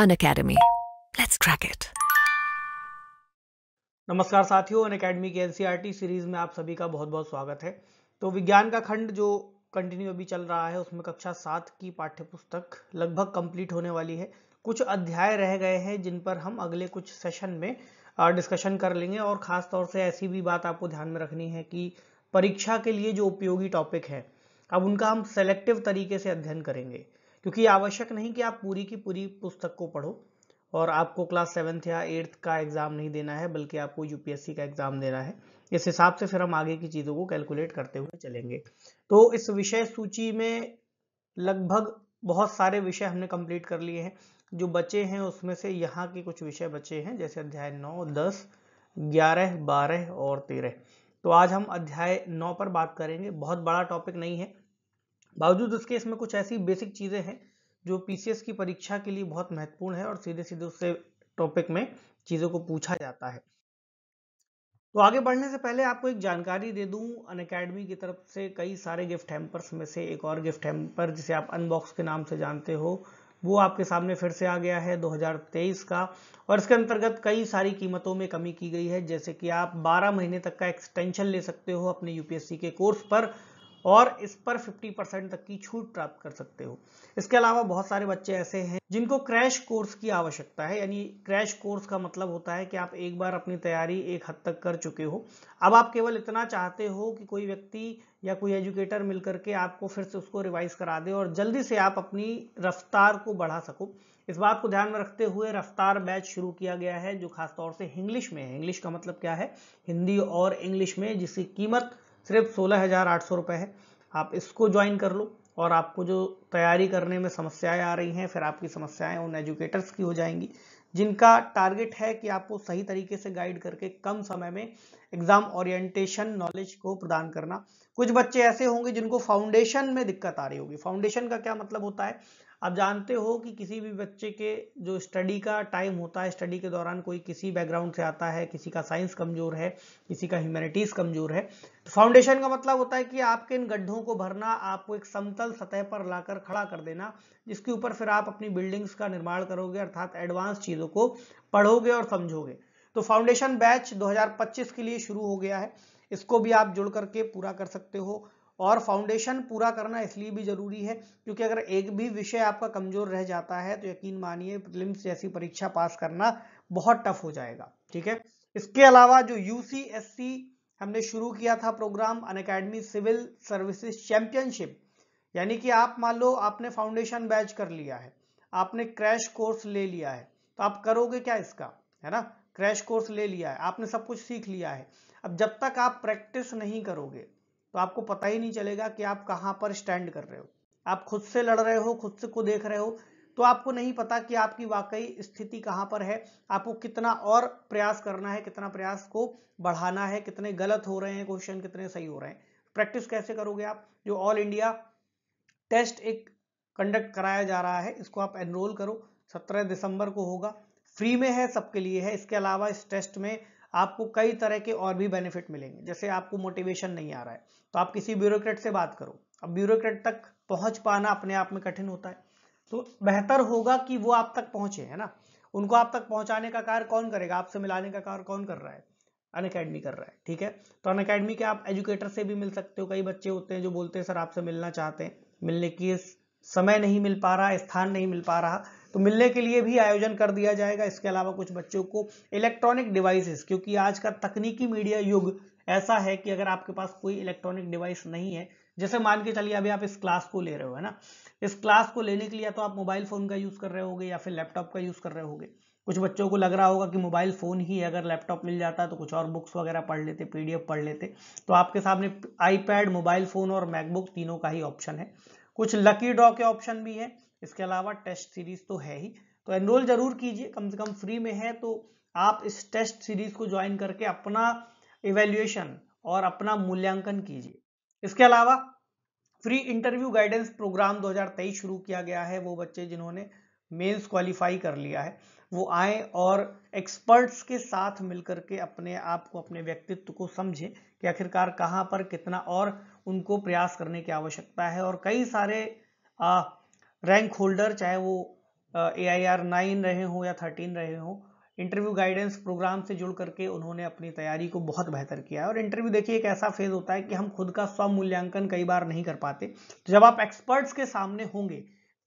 on Unacademy let's crack it नमस्कार साथियों Unacademy के एनसीईआरटी सीरीज e में आप सभी का बहुत बहुत स्वागत है तो विज्ञान का खंड जो कंटिन्यू अभी चल रहा है उसमें कक्षा सात की पाठ्य पुस्तक लगभग कंप्लीट होने वाली है कुछ अध्याय रह गए हैं जिन पर हम अगले कुछ सेशन में डिस्कशन कर लेंगे और ख़ास तौर से ऐसी भी बात आपको ध्यान में रखनी है कि परीक्षा के लिए जो उपयोगी टॉपिक है अब उनका हम सेलेक्टिव तरीके से अध्ययन करेंगे क्योंकि आवश्यक नहीं कि आप पूरी की पूरी पुस्तक को पढ़ो और आपको क्लास सेवन्थ या एट्थ का एग्ज़ाम नहीं देना है बल्कि आपको यूपीएससी का एग्ज़ाम देना है इस हिसाब से फिर हम आगे की चीज़ों को कैलकुलेट करते हुए चलेंगे तो इस विषय सूची में लगभग बहुत सारे विषय हमने कंप्लीट कर लिए हैं जो बचे हैं उसमें से यहाँ के कुछ विषय बचे हैं जैसे अध्याय नौ दस ग्यारह बारह और तेरह तो आज हम अध्याय नौ पर बात करेंगे बहुत बड़ा टॉपिक नहीं है बावजूद उसके इसमें कुछ ऐसी बेसिक चीज़ें हैं जो पीसीएस की परीक्षा के लिए बहुत महत्वपूर्ण है और सीधे सीधे उससे टॉपिक में चीज़ों को पूछा जाता है तो आगे बढ़ने से पहले आपको एक जानकारी दे दूं अन अकेडमी की तरफ से कई सारे गिफ्ट हैम्पर्स में से एक और गिफ्ट हैम्पर जिसे आप अनबॉक्स के नाम से जानते हो वो आपके सामने फिर से आ गया है 2023 का और इसके अंतर्गत कई सारी कीमतों में कमी की गई है जैसे कि आप 12 महीने तक का एक्सटेंशन ले सकते हो अपने यूपीएससी के कोर्स पर और इस पर 50 परसेंट तक की छूट प्राप्त कर सकते हो इसके अलावा बहुत सारे बच्चे ऐसे हैं जिनको क्रैश कोर्स की आवश्यकता है यानी क्रैश कोर्स का मतलब होता है कि आप एक बार अपनी तैयारी एक हद तक कर चुके हो अब आप केवल इतना चाहते हो कि कोई व्यक्ति या कोई एजुकेटर मिल करके आपको फिर से उसको रिवाइज करा दे और जल्दी से आप अपनी रफ्तार को बढ़ा सको इस बात को ध्यान में रखते हुए रफ्तार बैच शुरू किया गया है जो खासतौर से इंग्लिश में है इंग्लिश का मतलब क्या है हिंदी और इंग्लिश में जिसकी कीमत सिर्फ सोलह हज़ार आठ सौ रुपए है आप इसको ज्वाइन कर लो और आपको जो तैयारी करने में समस्याएं आ रही हैं फिर आपकी समस्याएं उन एजुकेटर्स की हो जाएंगी जिनका टारगेट है कि आपको सही तरीके से गाइड करके कम समय में एग्ज़ाम ओरिएंटेशन नॉलेज को प्रदान करना कुछ बच्चे ऐसे होंगे जिनको फाउंडेशन में दिक्कत आ रही होगी फाउंडेशन का क्या मतलब होता है आप जानते हो कि किसी भी बच्चे के जो स्टडी का टाइम होता है स्टडी के दौरान कोई किसी बैकग्राउंड से आता है किसी का साइंस कमज़ोर है किसी का ह्यूमैनिटीज़ कमज़ोर है फाउंडेशन का मतलब होता है कि आपके इन गड्ढों को भरना आपको एक समतल सतह पर लाकर खड़ा कर देना जिसके ऊपर फिर आप अपनी बिल्डिंग्स का निर्माण करोगे अर्थात एडवांस चीज़ों को पढ़ोगे और समझोगे तो फाउंडेशन बैच 2025 के लिए शुरू हो गया है इसको भी आप जुड़ करके पूरा कर सकते हो और फाउंडेशन पूरा करना इसलिए भी ज़रूरी है क्योंकि अगर एक भी विषय आपका कमज़ोर रह जाता है तो यकीन मानिए प्रिलिम्स जैसी परीक्षा पास करना बहुत टफ हो जाएगा ठीक है इसके अलावा जो यू सी हमने शुरू किया था programme Unacademy civil services championship यानी कि आप मान लो आपने फाउंडेशन बैच कर लिया है आपने क्रैश कोर्स ले लिया है तो आप करोगे क्या इसका है ना क्रैश कोर्स ले लिया है आपने सब कुछ सीख लिया है अब जब तक आप प्रैक्टिस नहीं करोगे तो आपको पता ही नहीं चलेगा कि आप कहाँ पर स्टैंड कर रहे हो आप खुद से लड़ रहे हो खुद से को देख रहे हो तो आपको नहीं पता कि आपकी वाकई स्थिति कहाँ पर है आपको कितना और प्रयास करना है कितना प्रयास को बढ़ाना है कितने गलत हो रहे हैं क्वेश्चन कितने सही हो रहे हैं प्रैक्टिस कैसे करोगे आप जो ऑल इंडिया टेस्ट एक कंडक्ट कराया जा रहा है इसको आप एनरोल करो सत्रह दिसंबर को होगा फ्री में है सबके लिए है इसके अलावा इस टेस्ट में आपको कई तरह के और भी बेनिफिट मिलेंगे जैसे आपको मोटिवेशन नहीं आ रहा है तो आप किसी ब्यूरोक्रेट से बात करो अब ब्यूरोक्रेट तक पहुंच पाना अपने आप में कठिन होता है तो बेहतर होगा कि वो आप तक पहुंचे है ना उनको आप तक पहुंचाने का कार्य कौन करेगा आपसे मिलाने का कार्य कौन कर रहा है अन अकेडमी कर रहा है ठीक है तो अन अकेडमी के आप एजुकेटर से भी मिल सकते हो कई बच्चे होते हैं जो बोलते हैं सर आपसे मिलना चाहते हैं मिलने की समय नहीं मिल पा रहा स्थान नहीं मिल पा रहा तो मिलने के लिए भी आयोजन कर दिया जाएगा इसके अलावा कुछ बच्चों को इलेक्ट्रॉनिक डिवाइसेस क्योंकि आज का तकनीकी मीडिया युग ऐसा है कि अगर आपके पास कोई इलेक्ट्रॉनिक डिवाइस नहीं है जैसे मान के चलिए अभी आप इस क्लास को ले रहे हो है ना इस क्लास को लेने के लिए तो आप मोबाइल फ़ोन का यूज़ कर रहे होगे या फिर लैपटॉप का यूज़ कर रहे होगे कुछ बच्चों को लग रहा होगा कि मोबाइल फ़ोन ही अगर लैपटॉप मिल जाता तो कुछ और बुक्स वगैरह पढ़ लेते पीडीएफ पढ़ लेते तो आपके सामने आईपैड मोबाइल फ़ोन और मैकबुक तीनों का ही ऑप्शन है कुछ लकी ड्रॉ के ऑप्शन भी है इसके अलावा टेस्ट सीरीज तो है ही तो एनरोल ज़रूर कीजिए कम से कम फ्री में है तो आप इस टेस्ट सीरीज को ज्वाइन करके अपना इवेल्युएशन और अपना मूल्यांकन कीजिए इसके अलावा फ्री इंटरव्यू गाइडेंस प्रोग्राम 2023 शुरू किया गया है वो बच्चे जिन्होंने मेंस क्वालिफाई कर लिया है वो आए और एक्सपर्ट्स के साथ मिलकर के अपने आप को अपने व्यक्तित्व को समझें कि आखिरकार कहाँ पर कितना और उनको प्रयास करने की आवश्यकता है और कई सारे रैंक होल्डर चाहे वो ए आई आर नाइन रहे हों या थर्टीन रहे हों इंटरव्यू गाइडेंस प्रोग्राम से जुड़ करके उन्होंने अपनी तैयारी को बहुत बेहतर किया है और इंटरव्यू देखिए एक ऐसा फेज होता है कि हम खुद का स्व मूल्यांकन कई बार नहीं कर पाते तो जब आप एक्सपर्ट्स के सामने होंगे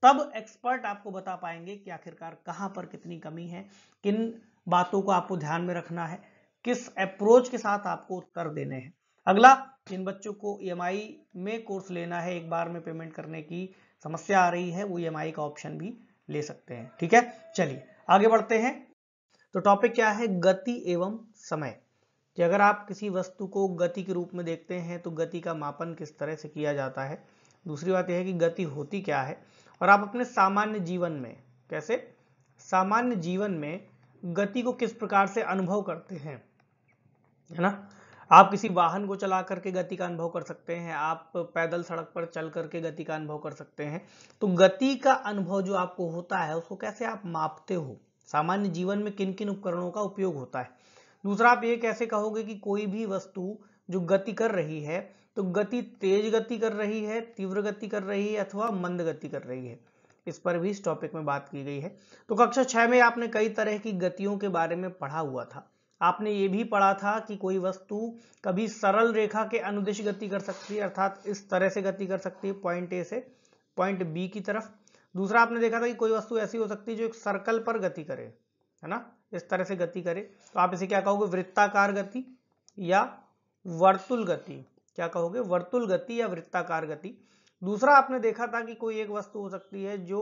तब एक्सपर्ट आपको बता पाएंगे कि आखिरकार कहाँ पर कितनी कमी है किन बातों को आपको ध्यान में रखना है किस अप्रोच के साथ आपको उत्तर देने हैं अगला जिन बच्चों को ई e में कोर्स लेना है एक बार में पेमेंट करने की समस्या आ रही है वो ई e का ऑप्शन भी ले सकते हैं ठीक है चलिए आगे बढ़ते हैं तो टॉपिक क्या है गति एवं समय कि अगर आप किसी वस्तु को गति के रूप में देखते हैं तो गति का मापन किस तरह से किया जाता है दूसरी बात यह है कि गति होती क्या है और आप अपने सामान्य जीवन में कैसे सामान्य जीवन में गति को किस प्रकार से अनुभव करते हैं है ना आप किसी वाहन को चला करके गति का अनुभव कर सकते हैं आप पैदल सड़क पर चल करके गति का अनुभव कर सकते हैं तो गति का अनुभव जो आपको होता है उसको कैसे आप मापते हो सामान्य जीवन में किन किन उपकरणों का उपयोग होता है दूसरा आप ये कैसे कहोगे कि कोई भी वस्तु जो गति कर रही है तो गति तेज गति कर रही है तीव्र गति कर रही है अथवा मंद गति कर रही है इस पर भी इस टॉपिक में बात की गई है तो कक्षा छः में आपने कई तरह की गतियों के बारे में पढ़ा हुआ था आपने ये भी पढ़ा था कि कोई वस्तु कभी सरल रेखा के अनुदिश गति कर सकती है अर्थात इस तरह से गति कर सकती है पॉइंट ए से पॉइंट बी की तरफ दूसरा आपने देखा था कि कोई वस्तु ऐसी हो सकती है जो एक सर्कल पर गति करे है ना इस तरह से गति करे तो आप इसे क्या कहोगे वृत्ताकार गति या वर्तुल गति क्या कहोगे वर्तुल गति या वृत्ताकार गति दूसरा आपने देखा था कि कोई एक वस्तु हो सकती है जो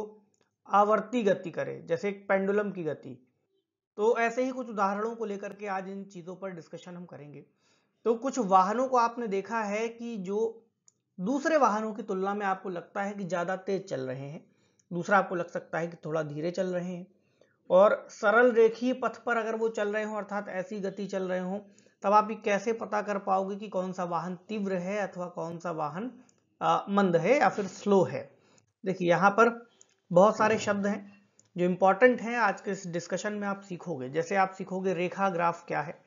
आवर्ती गति करे जैसे एक पेंडुलम की गति तो ऐसे ही कुछ उदाहरणों को लेकर के आज इन चीज़ों पर डिस्कशन हम करेंगे तो कुछ वाहनों को आपने देखा है कि जो दूसरे वाहनों की तुलना में आपको लगता है कि ज़्यादा तेज चल रहे हैं दूसरा आपको लग सकता है कि थोड़ा धीरे चल रहे हैं और सरल रेखीय पथ पर अगर वो चल रहे हों अर्थात ऐसी गति चल रहे हों तब आप कैसे पता कर पाओगे कि कौन सा वाहन तीव्र है अथवा कौन सा वाहन आ, मंद है या फिर स्लो है देखिए यहाँ पर बहुत सारे शब्द हैं जो इम्पोर्टेंट हैं आज के इस डिस्कशन में आप सीखोगे जैसे आप सीखोगे रेखा ग्राफ क्या है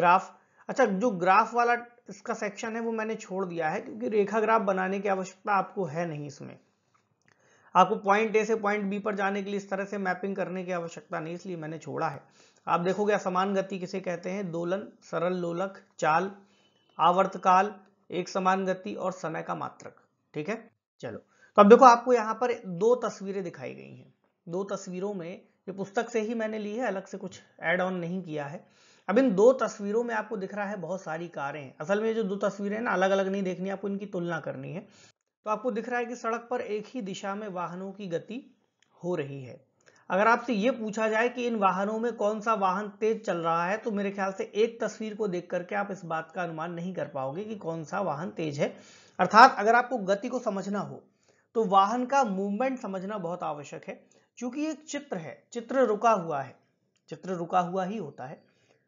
ग्राफ अच्छा जो ग्राफ वाला इसका सेक्शन है वो मैंने छोड़ दिया है क्योंकि रेखा ग्राफ बनाने की आवश्यकता आपको है नहीं इसमें आपको पॉइंट ए से पॉइंट बी पर जाने के लिए इस तरह से मैपिंग करने की आवश्यकता नहीं इसलिए मैंने छोड़ा है आप देखोगे असमान गति किसे कहते हैं दोलन सरल लोलक चाल आवर्तकाल एक समान गति और समय का मात्रक ठीक है चलो तो अब देखो आपको यहाँ पर दो तस्वीरें दिखाई गई हैं दो तस्वीरों में ये पुस्तक से ही मैंने ली है अलग से कुछ एड ऑन नहीं किया है अब इन दो तस्वीरों में आपको दिख रहा है बहुत सारी कारें असल में जो दो तस्वीरें हैं ना अलग अलग नहीं देखनी आपको इनकी तुलना करनी है तो आपको दिख रहा है कि सड़क पर एक ही दिशा में वाहनों की गति हो रही है अगर आपसे ये पूछा जाए कि इन वाहनों में कौन सा वाहन तेज चल रहा है तो मेरे ख्याल से एक तस्वीर को देख करके आप इस बात का अनुमान नहीं कर पाओगे कि कौन सा वाहन तेज है अर्थात अगर आपको गति को समझना हो तो वाहन का मूवमेंट समझना बहुत आवश्यक है क्योंकि एक चित्र है चित्र रुका हुआ है चित्र रुका हुआ ही होता है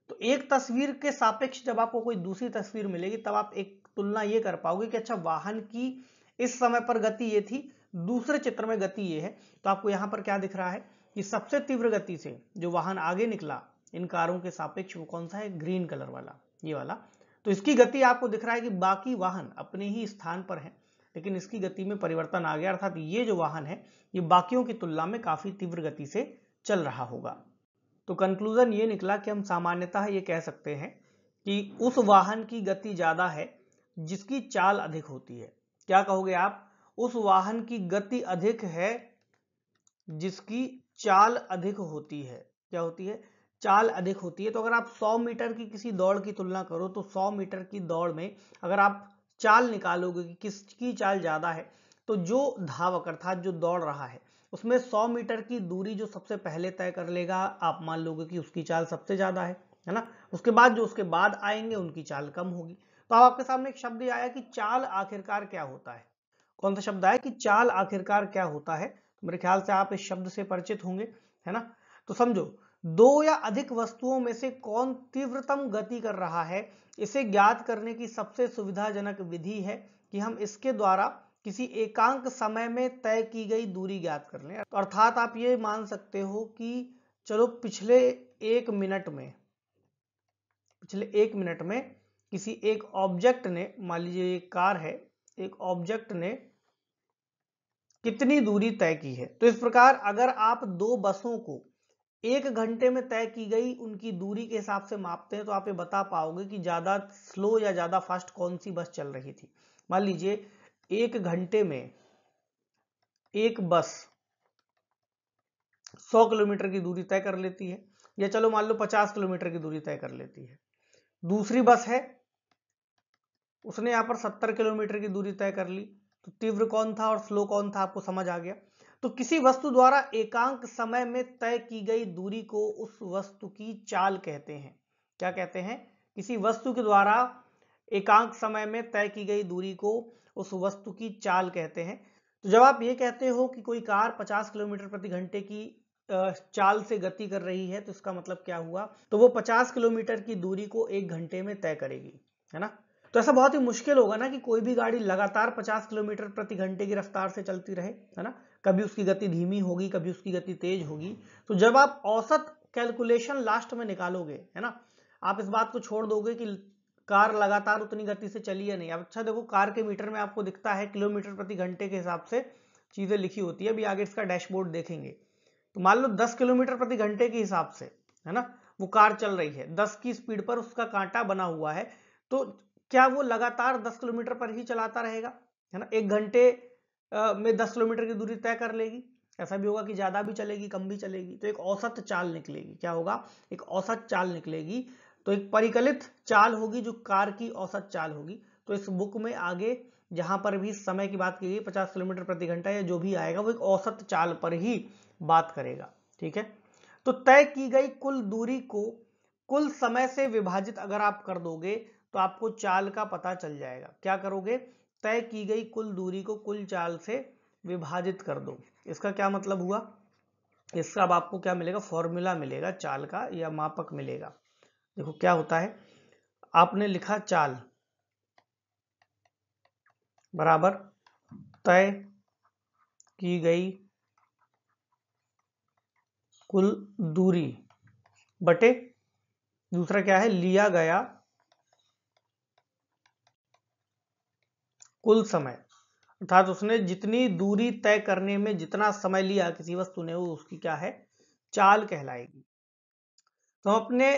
तो एक तस्वीर के सापेक्ष जब आपको कोई दूसरी तस्वीर मिलेगी तब आप एक तुलना ये कर पाओगे कि अच्छा वाहन की इस समय पर गति ये थी दूसरे चित्र में गति ये है तो आपको यहां पर क्या दिख रहा है कि सबसे तीव्र गति से जो वाहन आगे निकला इन कारों के सापेक्ष वो कौन सा है ग्रीन कलर वाला ये वाला तो इसकी गति आपको दिख रहा है कि बाकी वाहन अपने ही स्थान पर है लेकिन इसकी गति में परिवर्तन आ गया अर्थात ये जो वाहन है ये बाकियों की तुलना में काफी तीव्र गति से चल रहा होगा तो कंक्लूजन ये निकला कि हम सामान्यतः ये कह सकते हैं कि उस वाहन की गति ज्यादा है जिसकी चाल अधिक होती है क्या कहोगे आप उस वाहन की गति अधिक है जिसकी चाल अधिक होती है क्या होती है चाल अधिक होती है तो अगर आप 100 मीटर की किसी दौड़ की तुलना करो तो 100 मीटर की दौड़ में अगर आप चाल निकालोगे कि किसकी चाल ज़्यादा है तो जो धावक अर्थात जो दौड़ रहा है उसमें 100 मीटर की दूरी जो सबसे पहले तय कर लेगा आप मान लोगे कि उसकी चाल सबसे ज़्यादा है है ना उसके बाद जो उसके बाद आएंगे उनकी चाल कम होगी तो अब आपके सामने एक शब्द आया कि चाल आखिरकार क्या होता है कौन सा शब्द आया कि चाल आखिरकार क्या होता है तो मेरे ख्याल से आप इस शब्द से परिचित होंगे है ना तो समझो दो या अधिक वस्तुओं में से कौन तीव्रतम गति कर रहा है इसे ज्ञात करने की सबसे सुविधाजनक विधि है कि हम इसके द्वारा किसी एकांक समय में तय की गई दूरी ज्ञात कर लें अर्थात आप ये मान सकते हो कि चलो पिछले एक मिनट में पिछले एक मिनट में किसी एक ऑब्जेक्ट ने मान लीजिए ये कार है एक ऑब्जेक्ट ने कितनी दूरी तय की है तो इस प्रकार अगर आप दो बसों को एक घंटे में तय की गई उनकी दूरी के हिसाब से मापते हैं तो आप ये बता पाओगे कि ज़्यादा स्लो या ज़्यादा फास्ट कौन सी बस चल रही थी मान लीजिए एक घंटे में एक बस 100 किलोमीटर की दूरी तय कर लेती है या चलो मान लो 50 किलोमीटर की दूरी तय कर लेती है दूसरी बस है उसने यहाँ पर सत्तर किलोमीटर की दूरी तय कर ली तो तीव्र कौन था और स्लो कौन था आपको समझ आ गया तो किसी वस्तु द्वारा एकांक समय में तय की गई दूरी को उस वस्तु की चाल कहते हैं क्या कहते हैं किसी वस्तु के द्वारा एकांक समय में तय की गई दूरी को उस वस्तु की चाल कहते हैं तो जब आप ये कहते हो कि कोई कार 50 किलोमीटर प्रति घंटे की चाल से गति कर रही है तो इसका मतलब क्या हुआ तो वो 50 किलोमीटर की दूरी को एक घंटे में तय करेगी है ना तो ऐसा बहुत ही मुश्किल होगा ना कि कोई भी गाड़ी लगातार 50 किलोमीटर प्रति घंटे की रफ्तार से चलती रहे है ना कभी उसकी गति धीमी होगी कभी उसकी गति तेज होगी तो जब आप औसत कैलकुलेशन लास्ट में निकालोगे है ना आप इस बात को छोड़ दोगे कि कार लगातार उतनी गति से चली या नहीं अब अच्छा देखो कार के मीटर में आपको दिखता है किलोमीटर प्रति घंटे के हिसाब से चीज़ें लिखी होती है अभी आगे इसका डैशबोर्ड देखेंगे तो मान लो दस किलोमीटर प्रति घंटे के हिसाब से है ना वो कार चल रही है दस की स्पीड पर उसका कांटा बना हुआ है तो क्या वो लगातार दस किलोमीटर पर ही चलाता रहेगा है ना एक घंटे में दस किलोमीटर की दूरी तय कर लेगी ऐसा भी होगा कि ज़्यादा भी चलेगी कम भी चलेगी तो एक औसत चाल निकलेगी क्या होगा एक औसत चाल निकलेगी तो एक परिकलित चाल होगी जो कार की औसत चाल होगी तो इस बुक में आगे जहां पर भी समय की बात की गई पचास किलोमीटर प्रति घंटा या जो भी आएगा वो एक औसत चाल पर ही बात करेगा ठीक है तो तय की गई कुल दूरी को कुल समय से विभाजित अगर आप कर दोगे तो आपको चाल का पता चल जाएगा क्या करोगे तय की गई कुल दूरी को कुल चाल से विभाजित कर दो इसका क्या मतलब हुआ इसका अब आपको क्या मिलेगा फॉर्मूला मिलेगा चाल का या मापक मिलेगा देखो क्या होता है आपने लिखा चाल बराबर तय की गई कुल दूरी बटे दूसरा क्या है लिया गया कुल समय अर्थात उसने जितनी दूरी तय करने में जितना समय लिया किसी वस्तु ने वो उसकी क्या है चाल कहलाएगी तो अपने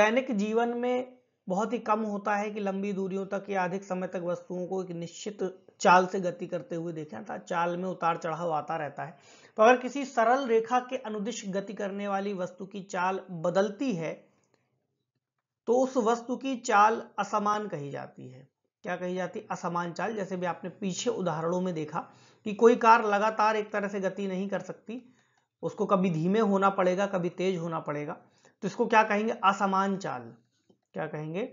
दैनिक जीवन में बहुत ही कम होता है कि लंबी दूरियों तक या अधिक समय तक वस्तुओं को एक निश्चित चाल से गति करते हुए देखें अर्थात चाल में उतार चढ़ाव आता रहता है तो अगर किसी सरल रेखा के अनुदिश गति करने वाली वस्तु की चाल बदलती है तो उस वस्तु की चाल असमान कही जाती है क्या कही जाती है असमान चाल जैसे भी आपने पीछे उदाहरणों में देखा कि कोई कार लगातार एक तरह से गति नहीं कर सकती उसको कभी धीमे होना पड़ेगा कभी तेज होना पड़ेगा तो इसको क्या कहेंगे असमान चाल क्या कहेंगे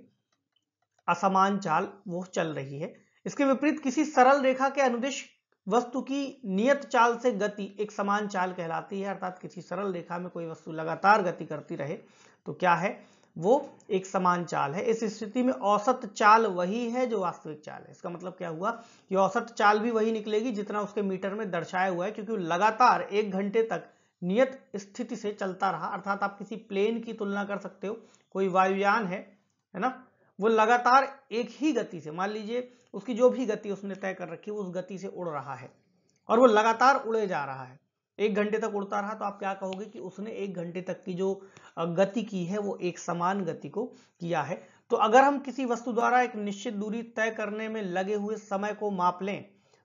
असमान चाल वो चल रही है इसके विपरीत किसी सरल रेखा के अनुदेश वस्तु की नियत चाल से गति एक समान चाल कहलाती है अर्थात किसी सरल रेखा में कोई वस्तु लगातार गति करती रहे तो क्या है वो एक समान चाल है इस स्थिति में औसत चाल वही है जो वास्तविक चाल है इसका मतलब क्या हुआ कि औसत चाल भी वही निकलेगी जितना उसके मीटर में दर्शाया हुआ है क्योंकि लगातार एक घंटे तक नियत स्थिति से चलता रहा अर्थात आप किसी प्लेन की तुलना कर सकते हो कोई वायुयान है है ना वो लगातार एक ही गति से मान लीजिए उसकी जो भी गति उसने तय कर रखी है उस गति से उड़ रहा है और वो लगातार उड़े जा रहा है एक घंटे तक उड़ता रहा तो आप क्या कहोगे कि उसने एक घंटे तक की जो गति की है वो एक समान गति को किया है तो अगर हम किसी वस्तु द्वारा एक निश्चित दूरी तय करने में लगे हुए समय को माप लें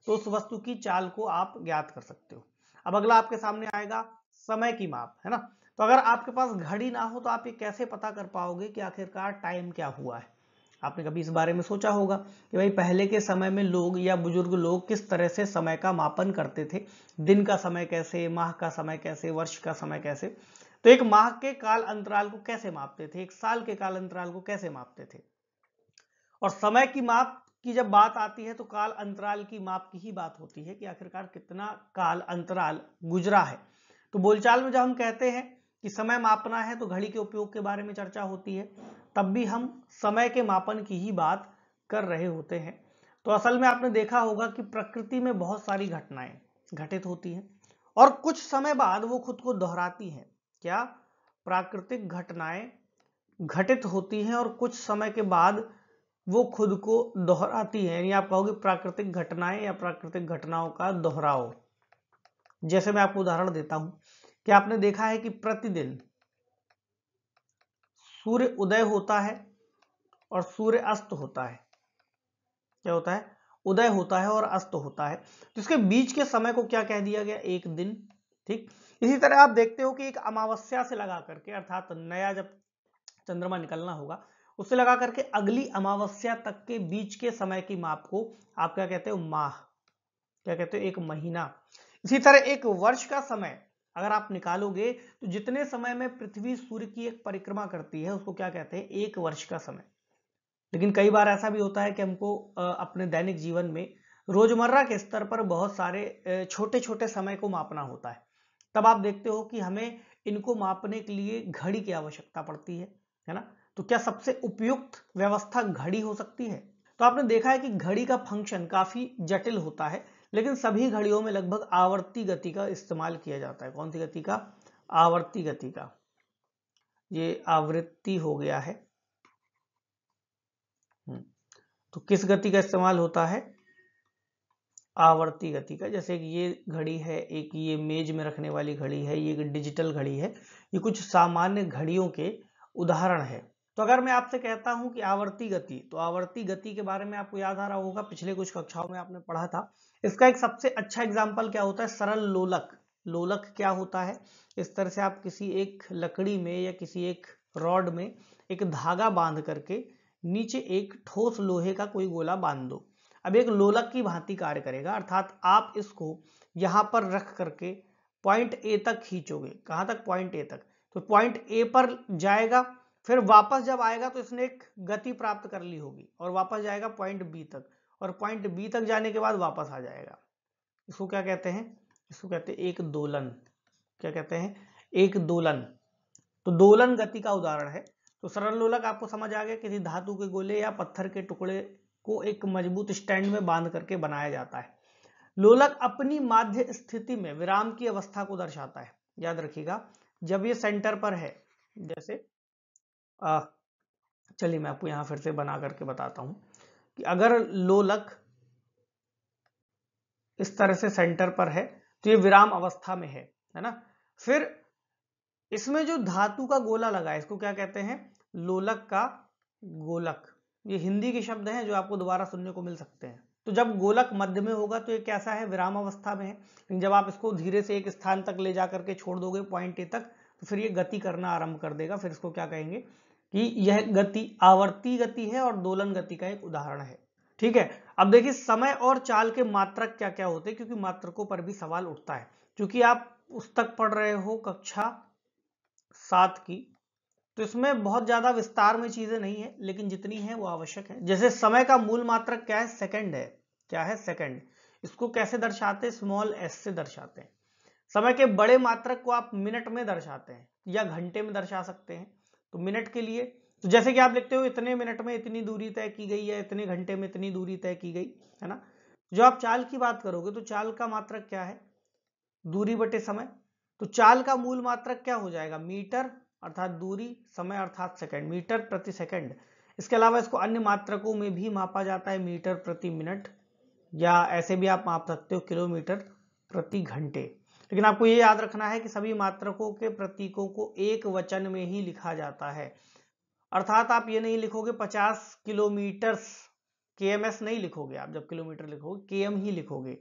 तो उस वस्तु की चाल को आप ज्ञात कर सकते हो अब अगला आपके सामने आएगा समय की माप है ना तो अगर आपके पास घड़ी ना हो तो आप ये कैसे पता कर पाओगे कि आखिरकार टाइम क्या हुआ है आपने कभी इस बारे में सोचा होगा कि भाई पहले के समय में लोग या बुजुर्ग लोग किस तरह से समय का मापन करते थे दिन का समय कैसे माह का समय कैसे वर्ष का समय कैसे तो एक माह के काल अंतराल को कैसे मापते थे एक साल के काल अंतराल को कैसे मापते थे और समय की माप की जब बात आती है तो काल अंतराल की माप की ही बात होती है कि आखिरकार कितना काल अंतराल गुजरा है तो बोलचाल में जब हम कहते हैं कि समय मापना है तो घड़ी के उपयोग के बारे में चर्चा होती है तब भी हम समय के मापन की ही बात कर रहे होते हैं तो असल में आपने देखा होगा कि प्रकृति में बहुत सारी घटनाएं घटित होती हैं और कुछ समय बाद वो खुद को दोहराती हैं क्या प्राकृतिक घटनाएं घटित होती हैं और कुछ समय के बाद वो खुद को दोहराती हैं यानी आप कहोगे प्राकृतिक घटनाएं या प्राकृतिक घटनाओं का दोहराव जैसे मैं आपको उदाहरण देता हूं कि आपने देखा है कि प्रतिदिन सूर्य उदय होता है और सूर्य अस्त होता है क्या होता है उदय होता है और अस्त होता है तो इसके बीच के समय को क्या कह दिया गया एक दिन ठीक इसी तरह आप देखते हो कि एक अमावस्या से लगा करके अर्थात नया जब चंद्रमा निकलना होगा उससे लगा करके अगली अमावस्या तक के बीच के समय की माप को आप क्या कहते हो माह क्या कहते हो एक महीना इसी तरह एक वर्ष का समय अगर आप निकालोगे तो जितने समय में पृथ्वी सूर्य की एक परिक्रमा करती है उसको क्या कहते हैं एक वर्ष का समय लेकिन कई बार ऐसा भी होता है कि हमको अपने दैनिक जीवन में रोजमर्रा के स्तर पर बहुत सारे छोटे छोटे समय को मापना होता है तब आप देखते हो कि हमें इनको मापने के लिए घड़ी की आवश्यकता पड़ती है है ना तो क्या सबसे उपयुक्त व्यवस्था घड़ी हो सकती है तो आपने देखा है कि घड़ी का फंक्शन काफी जटिल होता है लेकिन सभी घड़ियों में लगभग आवर्ती गति का इस्तेमाल किया जाता है कौन सी गति का आवर्ती गति का ये आवृत्ति हो गया है हम्म, तो किस गति का इस्तेमाल होता है आवर्ती गति का जैसे कि ये घड़ी है एक ये मेज में रखने वाली घड़ी है ये डिजिटल घड़ी है ये कुछ सामान्य घड़ियों के उदाहरण है तो अगर मैं आपसे कहता हूं कि आवर्ती गति तो आवर्ती गति के बारे में आपको याद आ रहा होगा पिछले कुछ कक्षाओं में आपने पढ़ा था इसका एक सबसे अच्छा एग्जाम्पल क्या होता है सरल लोलक लोलक क्या होता है इस तरह से आप किसी एक लकड़ी में या किसी एक रॉड में एक धागा बांध करके नीचे एक ठोस लोहे का कोई गोला बांध दो अब एक लोलक की भांति कार्य करेगा अर्थात आप इसको यहाँ पर रख करके पॉइंट ए तक खींचोगे कहाँ तक पॉइंट ए तक तो पॉइंट ए पर जाएगा फिर वापस जब आएगा तो इसने एक गति प्राप्त कर ली होगी और वापस जाएगा पॉइंट बी तक और पॉइंट बी तक जाने के बाद वापस आ जाएगा इसको क्या कहते हैं इसको कहते हैं एक दोलन क्या कहते हैं एक दोलन तो दोलन गति का उदाहरण है तो सरल लोलक आपको समझ आ गया किसी धातु के गोले या पत्थर के टुकड़े को एक मजबूत स्टैंड में बांध करके बनाया जाता है लोलक अपनी माध्य स्थिति में विराम की अवस्था को दर्शाता है याद रखिएगा जब ये सेंटर पर है जैसे चलिए मैं आपको यहाँ फिर से बना करके बताता हूँ कि अगर लोलक इस तरह से सेंटर पर है तो ये विराम अवस्था में है है ना फिर इसमें जो धातु का गोला लगा है इसको क्या कहते हैं लोलक का गोलक ये हिंदी के शब्द हैं जो आपको दोबारा सुनने को मिल सकते हैं तो जब गोलक मध्य में होगा तो ये कैसा है विराम अवस्था में है जब आप इसको धीरे से एक स्थान तक ले जाकर के छोड़ दोगे पॉइंट ए तक तो फिर ये गति करना आरंभ कर देगा फिर इसको क्या कहेंगे कि यह गति आवर्ती गति है और दोलन गति का एक उदाहरण है ठीक है अब देखिए समय और चाल के मात्रक क्या क्या होते हैं क्योंकि मात्रकों पर भी सवाल उठता है क्योंकि आप पुस्तक पढ़ रहे हो कक्षा सात की तो इसमें बहुत ज्यादा विस्तार में चीजें नहीं है लेकिन जितनी है वो आवश्यक है जैसे समय का मूल मात्रक क्या है सेकंड है क्या है सेकंड इसको कैसे दर्शाते स्मॉल एस से दर्शाते हैं समय के बड़े मात्रक को आप मिनट में दर्शाते हैं या घंटे में दर्शा सकते हैं तो मिनट के लिए तो जैसे कि आप लिखते हो इतने मिनट में इतनी दूरी तय की गई है इतने घंटे में इतनी दूरी तय की गई है ना जो आप चाल की बात करोगे तो चाल का मात्रक क्या है दूरी बटे समय तो चाल का मूल मात्रक क्या हो जाएगा मीटर अर्थात दूरी समय अर्थात सेकंड मीटर प्रति सेकंड इसके अलावा इसको अन्य मात्रकों में भी मापा जाता है मीटर प्रति मिनट या ऐसे भी आप माप सकते हो किलोमीटर प्रति घंटे लेकिन आपको ये याद रखना है कि सभी मात्रकों के प्रतीकों को एक वचन में ही लिखा जाता है अर्थात आप ये नहीं लिखोगे पचास किलोमीटर के नहीं लिखोगे आप जब किलोमीटर लिखोगे के ही लिखोगे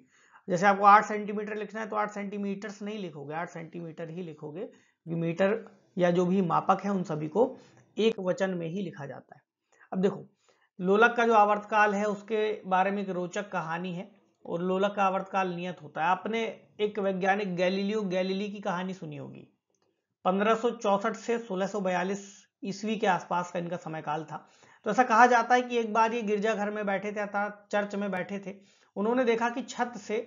जैसे आपको आठ सेंटीमीटर लिखना है तो आठ सेंटीमीटर्स नहीं लिखोगे आठ सेंटीमीटर ही लिखोगे मीटर या जो भी मापक है उन सभी को एक वचन में ही लिखा जाता है अब देखो लोलक का जो आवर्तकाल है उसके बारे में एक रोचक कहानी है और लोलक का आवर्तकाल नियत होता है आपने एक वैज्ञानिक गैलीलियो गैलीली की कहानी सुनी होगी 1564 से 1642 ईस्वी के आसपास का इनका समयकाल था तो ऐसा कहा जाता है कि एक बार ये गिरजाघर में बैठे थे अर्थात चर्च में बैठे थे उन्होंने देखा कि छत से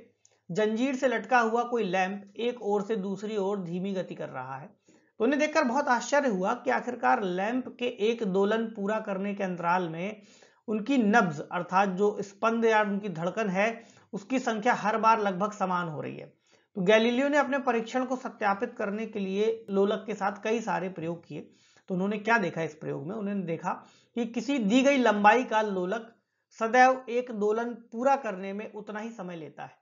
जंजीर से लटका हुआ कोई लैंप एक ओर से दूसरी ओर धीमी गति कर रहा है तो उन्हें देखकर बहुत आश्चर्य हुआ कि आखिरकार लैंप के एक दोलन पूरा करने के अंतराल में उनकी नब्ज अर्थात जो स्पंद या उनकी धड़कन है उसकी संख्या हर बार लगभग समान हो रही है तो गैलीलियो ने अपने परीक्षण को सत्यापित करने के लिए लोलक के साथ कई सारे प्रयोग किए तो उन्होंने क्या देखा इस प्रयोग में उन्होंने देखा कि किसी दी गई लंबाई का लोलक सदैव एक दोलन पूरा करने में उतना ही समय लेता है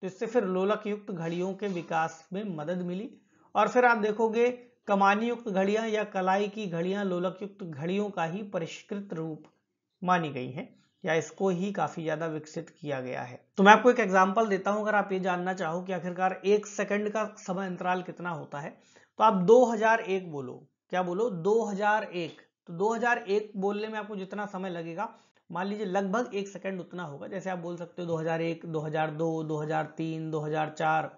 तो इससे फिर लोलक युक्त घड़ियों के विकास में मदद मिली और फिर आप देखोगे कमानी युक्त घड़ियां या कलाई की घड़ियां लोलक युक्त घड़ियों का ही परिष्कृत रूप मानी गई हैं या इसको ही काफी ज्यादा विकसित किया गया है तो मैं आपको एक एग्जाम्पल देता हूं अगर आप ये जानना चाहो कि आखिरकार एक सेकंड का समय अंतराल कितना होता है तो आप 2001 बोलो क्या बोलो 2001 तो 2001 बोलने में आपको जितना समय लगेगा मान लीजिए लगभग एक सेकंड उतना होगा जैसे आप बोल सकते हो 2001, 2002, 2003, 2004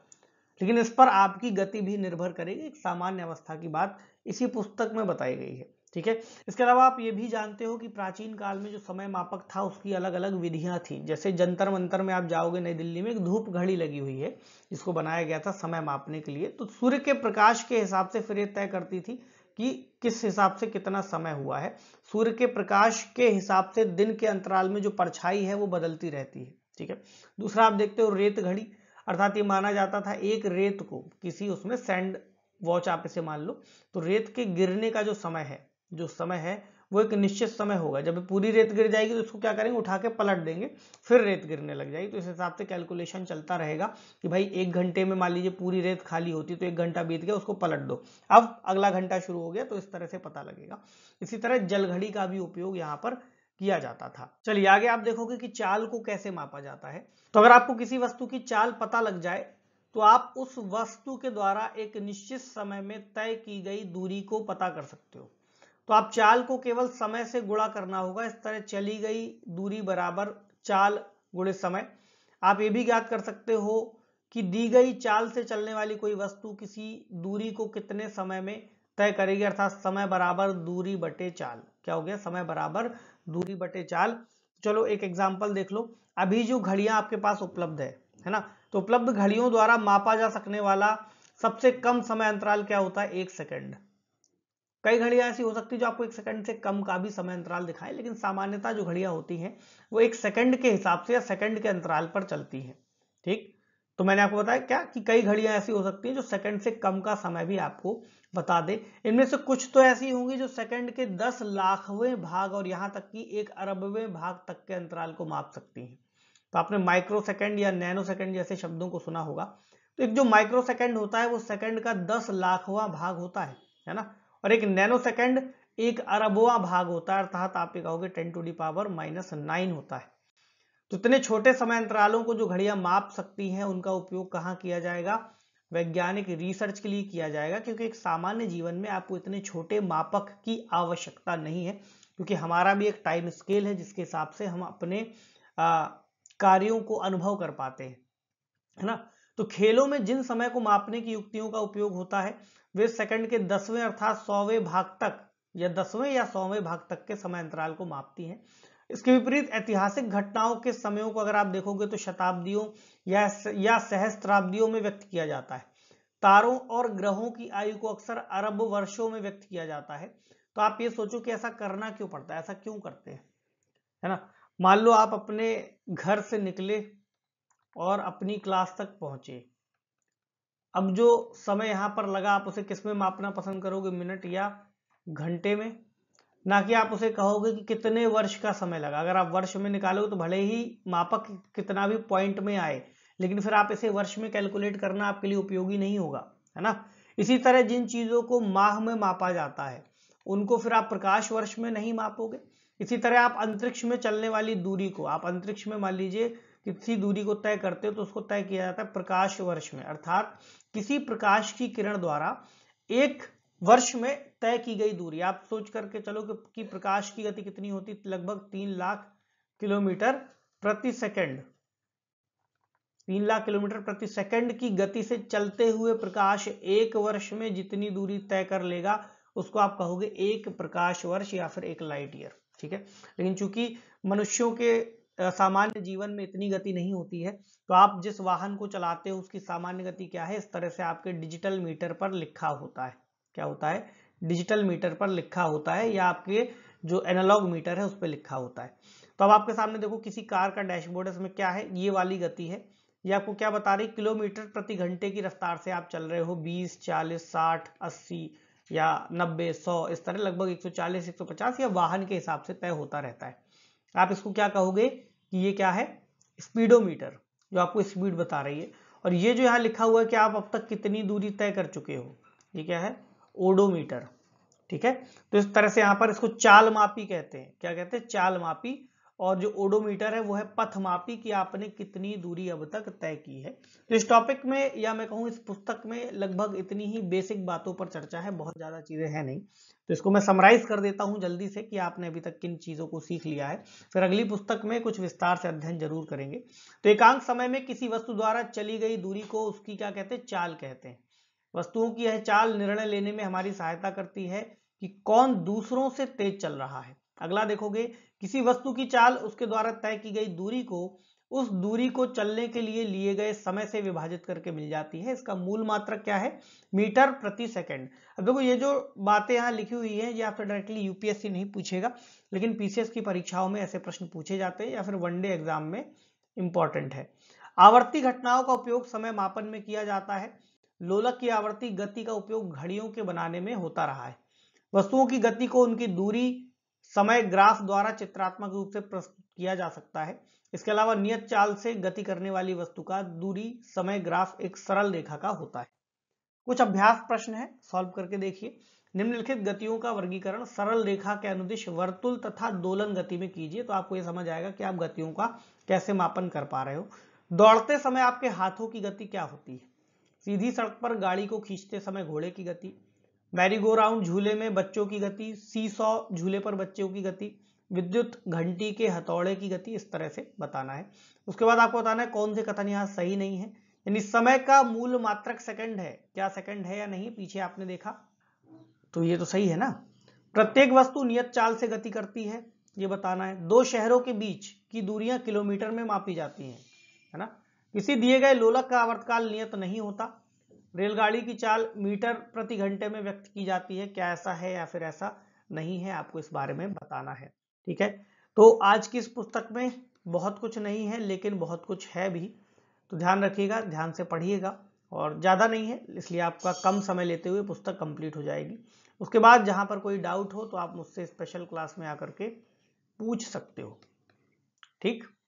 लेकिन इस पर आपकी गति भी निर्भर करेगी एक सामान्य अवस्था की बात इसी पुस्तक में बताई गई है ठीक है इसके अलावा आप ये भी जानते हो कि प्राचीन काल में जो समय मापक था उसकी अलग अलग विधियां थी जैसे जंतर मंतर में आप जाओगे नई दिल्ली में एक धूप घड़ी लगी हुई है जिसको बनाया गया था समय मापने के लिए तो सूर्य के प्रकाश के हिसाब से फिर ये तय करती थी कि किस हिसाब से कितना समय हुआ है सूर्य के प्रकाश के हिसाब से दिन के अंतराल में जो परछाई है वो बदलती रहती है ठीक है दूसरा आप देखते हो रेत घड़ी अर्थात ये माना जाता था एक रेत को किसी उसमें सैंड वॉच आप इसे मान लो तो रेत के गिरने का जो समय है जो समय है वो एक निश्चित समय होगा जब पूरी रेत गिर जाएगी तो उसको क्या करेंगे उठा के पलट देंगे फिर रेत गिरने लग जाएगी तो इस हिसाब से कैलकुलेशन चलता रहेगा कि भाई एक घंटे में मान लीजिए पूरी रेत खाली होती तो एक घंटा बीत गया उसको पलट दो अब अगला घंटा शुरू हो गया तो इस तरह से पता लगेगा इसी तरह जलघड़ी का भी उपयोग यहाँ पर किया जाता था चलिए आगे आप देखोगे कि चाल को कैसे मापा जाता है तो अगर आपको किसी वस्तु की चाल पता लग जाए तो आप उस वस्तु के द्वारा एक निश्चित समय में तय की गई दूरी को पता कर सकते हो तो आप चाल को केवल समय से गुणा करना होगा इस तरह चली गई दूरी बराबर चाल गुणे समय आप ये भी ज्ञात कर सकते हो कि दी गई चाल से चलने वाली कोई वस्तु किसी दूरी को कितने समय में तय करेगी अर्थात समय बराबर दूरी बटे चाल क्या हो गया समय बराबर दूरी बटे चाल चलो एक एग्जाम्पल देख लो अभी जो घड़ियां आपके पास उपलब्ध है है ना तो उपलब्ध घड़ियों द्वारा मापा जा सकने वाला सबसे कम समय अंतराल क्या होता है एक सेकेंड कई घड़ियां ऐसी हो सकती है जो आपको एक सेकंड से कम का भी समय अंतराल दिखाए लेकिन सामान्यता जो घड़ियां होती हैं वो एक सेकंड के हिसाब से या सेकंड के अंतराल पर चलती हैं ठीक तो मैंने आपको बताया क्या कि कई घड़ियां ऐसी हो सकती हैं जो सेकंड से कम का समय भी आपको बता दे इनमें से कुछ तो ऐसी होंगी जो सेकंड के दस लाखवें भाग और यहां तक कि एक अरबवें भाग तक के अंतराल को माप सकती हैं तो आपने माइक्रो सेकेंड या नैनो सेकेंड जैसे शब्दों को सुना होगा तो एक जो माइक्रो सेकेंड होता है वो सेकेंड का दस लाखवा भाग होता है है ना और एक नैनो सेकेंड एक अरबवा भाग होता है अर्थात आप ये कहोगे ten to the power minus nine होता है तो इतने छोटे समय अंतरालों को जो घड़ियां माप सकती हैं उनका उपयोग कहाँ किया जाएगा वैज्ञानिक रिसर्च के लिए किया जाएगा क्योंकि एक सामान्य जीवन में आपको इतने छोटे मापक की आवश्यकता नहीं है क्योंकि हमारा भी एक टाइम स्केल है जिसके हिसाब से हम अपने कार्यों को अनुभव कर पाते हैं है ना तो खेलों में जिन समय को मापने की युक्तियों का उपयोग होता है वे सेकंड के दसवें अर्थात सौवे भाग तक या दसवें या सौवें भाग तक के समय अंतराल को मापती हैं इसके विपरीत ऐतिहासिक घटनाओं के समयों को अगर आप देखोगे तो शताब्दियों या या सहस्त्राब्दियों में व्यक्त किया जाता है तारों और ग्रहों की आयु को अक्सर अरब वर्षों में व्यक्त किया जाता है तो आप ये सोचो कि ऐसा करना क्यों पड़ता है ऐसा क्यों करते हैं है ना मान लो आप अपने घर से निकले और अपनी क्लास तक पहुंचे अब जो समय यहाँ पर लगा आप उसे किस में मापना पसंद करोगे मिनट या घंटे में ना कि आप उसे कहोगे कि कितने वर्ष का समय लगा अगर आप वर्ष में निकालोगे तो भले ही मापक कितना भी पॉइंट में आए लेकिन फिर आप इसे वर्ष में कैलकुलेट करना आपके लिए उपयोगी नहीं होगा है ना इसी तरह जिन चीज़ों को माह में मापा जाता है उनको फिर आप प्रकाश वर्ष में नहीं मापोगे इसी तरह आप अंतरिक्ष में चलने वाली दूरी को आप अंतरिक्ष में मान लीजिए किसी दूरी को तय करते हो तो उसको तय किया जाता है प्रकाश वर्ष में अर्थात किसी प्रकाश की किरण द्वारा एक वर्ष में तय की गई दूरी आप सोच करके चलो कि प्रकाश की गति कितनी होती लगभग तीन लाख किलोमीटर प्रति सेकंड तीन लाख किलोमीटर प्रति सेकंड की गति से चलते हुए प्रकाश एक वर्ष में जितनी दूरी तय कर लेगा उसको आप कहोगे एक प्रकाश वर्ष या फिर एक लाइट ईयर ठीक है लेकिन चूंकि मनुष्यों के सामान्य जीवन में इतनी गति नहीं होती है तो आप जिस वाहन को चलाते हो उसकी सामान्य गति क्या है इस तरह से आपके डिजिटल मीटर पर लिखा होता है क्या होता है डिजिटल मीटर पर लिखा होता है या आपके जो एनालॉग मीटर है उस पर लिखा होता है तो अब आपके सामने देखो किसी कार का डैशबोर्ड है इसमें क्या है ये वाली गति है ये आपको क्या बता रही किलोमीटर प्रति घंटे की रफ्तार से आप चल रहे हो बीस चालीस साठ अस्सी या नब्बे सौ इस तरह लगभग 140 150 या वाहन के हिसाब से तय होता रहता है आप इसको क्या कहोगे कि ये क्या है स्पीडोमीटर जो आपको स्पीड बता रही है और ये जो यहाँ लिखा हुआ है कि आप अब तक कितनी दूरी तय कर चुके हो ये क्या है ओडोमीटर ठीक है तो इस तरह से यहां पर इसको चाल मापी कहते हैं क्या कहते हैं चाल मापी और जो ओडोमीटर है वो है पथमापी कि आपने कितनी दूरी अब तक तय की है तो इस टॉपिक में या मैं कहूँ इस पुस्तक में लगभग इतनी ही बेसिक बातों पर चर्चा है बहुत ज़्यादा चीज़ें हैं नहीं तो इसको मैं समराइज कर देता हूँ जल्दी से कि आपने अभी तक किन चीज़ों को सीख लिया है फिर अगली पुस्तक में कुछ विस्तार से अध्ययन जरूर करेंगे तो एकांक समय में किसी वस्तु द्वारा चली गई दूरी को उसकी क्या कहते हैं चाल कहते हैं वस्तुओं की यह चाल निर्णय लेने में हमारी सहायता करती है कि कौन दूसरों से तेज चल रहा है अगला देखोगे किसी वस्तु की चाल उसके द्वारा तय की गई दूरी को उस दूरी को चलने के लिए लिए गए समय से विभाजित करके मिल जाती है इसका मूल मात्रक क्या है मीटर प्रति सेकंड अब देखो ये जो बातें यहाँ लिखी हुई है ये आपसे डायरेक्टली यूपीएससी नहीं पूछेगा लेकिन पीसीएस की परीक्षाओं में ऐसे प्रश्न पूछे जाते हैं या फिर वनडे एग्जाम में इंपॉर्टेंट है आवर्ती घटनाओं का उपयोग समय मापन में किया जाता है लोलक की आवर्ती गति का उपयोग घड़ियों के बनाने में होता रहा है वस्तुओं की गति को उनकी दूरी समय ग्राफ द्वारा चित्रात्मक रूप से प्रस्तुत किया जा सकता है इसके अलावा नियत चाल से गति करने वाली वस्तु का दूरी समय ग्राफ एक सरल रेखा का होता है कुछ अभ्यास प्रश्न है सॉल्व करके देखिए निम्नलिखित गतियों का वर्गीकरण सरल रेखा के अनुदिश वर्तुल तथा दोलन गति में कीजिए तो आपको यह समझ आएगा कि आप गतियों का कैसे मापन कर पा रहे हो दौड़ते समय आपके हाथों की गति क्या होती है सीधी सड़क पर गाड़ी को खींचते समय घोड़े की गति मैरी गो राउंड झूले में बच्चों की गति सी सौ झूले पर बच्चों की गति विद्युत घंटी के हथौड़े की गति इस तरह से बताना है उसके बाद आपको बताना है कौन से कथन यहाँ सही नहीं है यानी समय का मूल मात्रक सेकंड है क्या सेकंड है या नहीं पीछे आपने देखा तो ये तो सही है ना प्रत्येक वस्तु नियत चाल से गति करती है ये बताना है दो शहरों के बीच की दूरियां किलोमीटर में मापी जाती हैं है ना किसी दिए गए लोलक का आवर्तकाल नियत नहीं होता रेलगाड़ी की चाल मीटर प्रति घंटे में व्यक्त की जाती है क्या ऐसा है या फिर ऐसा नहीं है आपको इस बारे में बताना है ठीक है तो आज की इस पुस्तक में बहुत कुछ नहीं है लेकिन बहुत कुछ है भी तो ध्यान रखिएगा ध्यान से पढ़िएगा और ज़्यादा नहीं है इसलिए आपका कम समय लेते हुए पुस्तक कंप्लीट हो जाएगी उसके बाद जहाँ पर कोई डाउट हो तो आप मुझसे स्पेशल क्लास में आकर के पूछ सकते हो ठीक